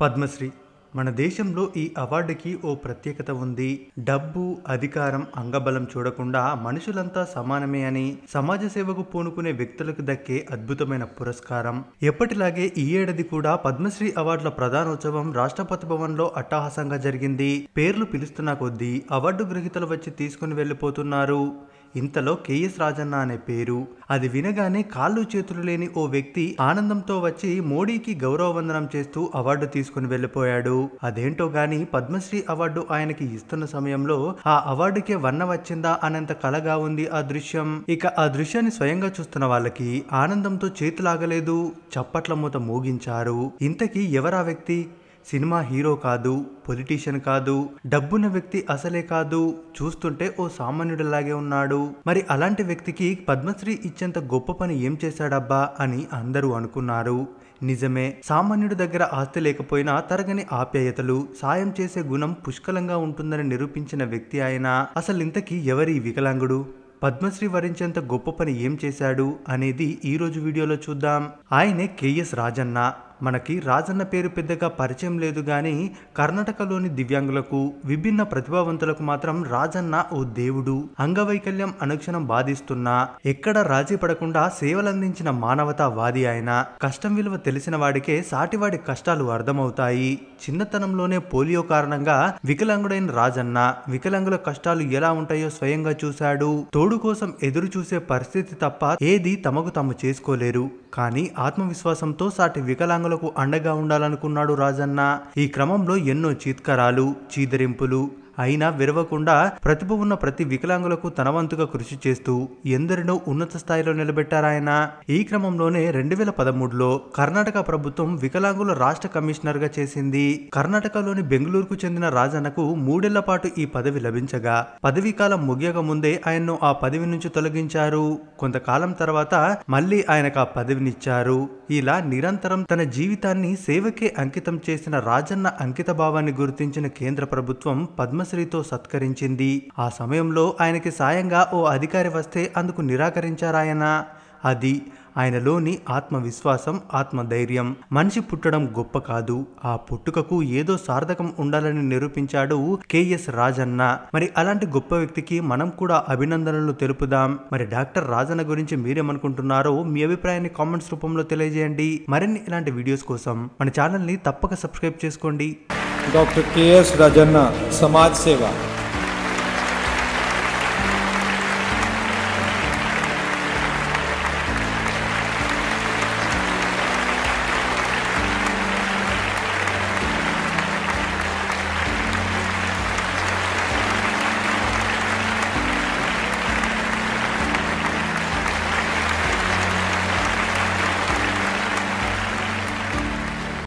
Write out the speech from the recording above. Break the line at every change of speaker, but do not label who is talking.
पद्मश्री మన దేశంలో ఈ అవార్డుకి ఓ ప్రత్యేకత ఉంది డబ్బు అధికారం అంగబలం చూడకుండా మనుషులంతా సమానమే అని సమాజ సేవకు పూనుకునే వ్యక్తులకు దక్కే అద్భుతమైన పురస్కారం ఎప్పటిలాగే ఈ ఏడాది కూడా పద్మశ్రీ అవార్డుల ప్రధానోత్సవం రాష్ట్రపతి భవన్లో అట్టహాసంగా జరిగింది పేర్లు పిలుస్తున్న కొద్దీ అవార్డు గ్రహీతలు వచ్చి తీసుకుని వెళ్ళిపోతున్నారు ఇంతలో కేఎస్ రాజన్న అనే పేరు అది వినగానే కాళ్ళు చేతులు లేని ఓ వ్యక్తి ఆనందంతో వచ్చి మోడీకి గౌరవ వందనం చేస్తూ అవార్డు తీసుకుని వెళ్ళిపోయాడు అదేంటో గాని పద్మశ్రీ అవార్డు ఆయనకి ఇస్తున్న సమయంలో ఆ అవార్డుకే వర్ణ వచ్చిందా అనంత కలగా ఉంది ఆ దృశ్యం ఇక ఆ దృశ్యాన్ని స్వయంగా చూస్తున్న వాళ్ళకి ఆనందంతో చేతులాగలేదు చప్పట్ల మూత మోగించారు ఇంతకీ ఎవరా వ్యక్తి సినిమా హీరో కాదు పొలిటీషియన్ కాదు డబ్బున్న వ్యక్తి అసలే కాదు చూస్తుంటే ఓ సామాన్యుడిలాగే ఉన్నాడు మరి అలాంటి వ్యక్తికి పద్మశ్రీ ఇచ్చేంత గొప్ప పని ఏం చేశాడబ్బా అని అందరూ అనుకున్నారు నిజమే సామాన్యుడి దగ్గర ఆస్తి లేకపోయినా తరగని ఆప్యాయతలు సాయం చేసే గుణం పుష్కలంగా ఉంటుందని నిరూపించిన వ్యక్తి ఆయన అసలు ఇంతకీ ఎవరి వికలాంగుడు పద్మశ్రీ వరించేంత గొప్ప పని ఏం చేశాడు అనేది ఈరోజు వీడియోలో చూద్దాం ఆయనే కేఎస్ రాజన్న మనకి రాజన్న పేరు పెద్దగా పరిచయం లేదు కానీ కర్ణాటకలోని దివ్యాంగులకు విభిన్న ప్రతిభావంతులకు మాత్రం రాజన్న ఓ దేవుడు అంగవైకల్యం అనుక్షణం బాధిస్తున్నా ఎక్కడ రాజీ పడకుండా సేవలందించిన మానవతావాది ఆయన కష్టం విలువ తెలిసిన వాడికే సాటివాడి కష్టాలు అర్థమవుతాయి చిన్నతనంలోనే పోలియో కారణంగా వికలాంగుడైన రాజన్న వికలాంగుల కష్టాలు ఎలా ఉంటాయో స్వయంగా చూశాడు తోడు కోసం ఎదురు చూసే పరిస్థితి తప్ప ఏది తమకు తాము చేసుకోలేరు కానీ ఆత్మవిశ్వాసంతో సాటి వికలాంగ రైతాంగులకు అండగా ఉండాలనుకున్నాడు రాజన్న ఈ క్రమంలో ఎన్నో చీత్కరాలు చీదరింపులు అయినా విరవకుండా ప్రతిభ ఉన్న ప్రతి వికలాంగులకు తనవంతుగా కృషి చేస్తూ ఎందరినో ఉన్నత స్థాయిలో నిలబెట్టారాయన ఈ క్రమంలోనే రెండు వేల పదమూడులో కర్ణాటక ప్రభుత్వం వికలాంగుల రాష్ట్ర కమిషనర్ గా చేసింది కర్ణాటకలోని బెంగళూరుకు చెందిన రాజన్నకు మూడేళ్ల పాటు ఈ పదవి లభించగా పదవీకాలం ముగియక ముందే ఆయన్ను ఆ పదవి నుంచి తొలగించారు కొంతకాలం తర్వాత మళ్ళీ ఆయనకు ఆ పదవినిచ్చారు ఇలా నిరంతరం తన జీవితాన్ని సేవకే అంకితం చేసిన రాజన్న అంకిత భావాన్ని గుర్తించిన కేంద్ర ప్రభుత్వం పద్మ పద్మశ్రీతో సత్కరించింది ఆ సమయంలో ఆయనకి సాయంగా ఓ అధికారి వస్తే అందుకు నిరాకరించారాయన అది ఆయనలోని ఆత్మవిశ్వాసం ఆత్మధైర్యం మనిషి పుట్టడం గొప్ప కాదు ఆ పుట్టుకకు ఏదో సార్థకం ఉండాలని నిరూపించాడు కేఎస్ రాజన్న మరి అలాంటి గొప్ప వ్యక్తికి మనం కూడా అభినందనలు తెలుపుదాం మరి డాక్టర్ రాజన్న గురించి మీరేమనుకుంటున్నారో మీ అభిప్రాయాన్ని కామెంట్స్ రూపంలో తెలియజేయండి మరిన్ని ఇలాంటి వీడియోస్ కోసం మన ఛానల్ని తప్పక సబ్స్క్రైబ్ చేసుకోండి डॉक्टर के एस राजन्ना समाज सेवा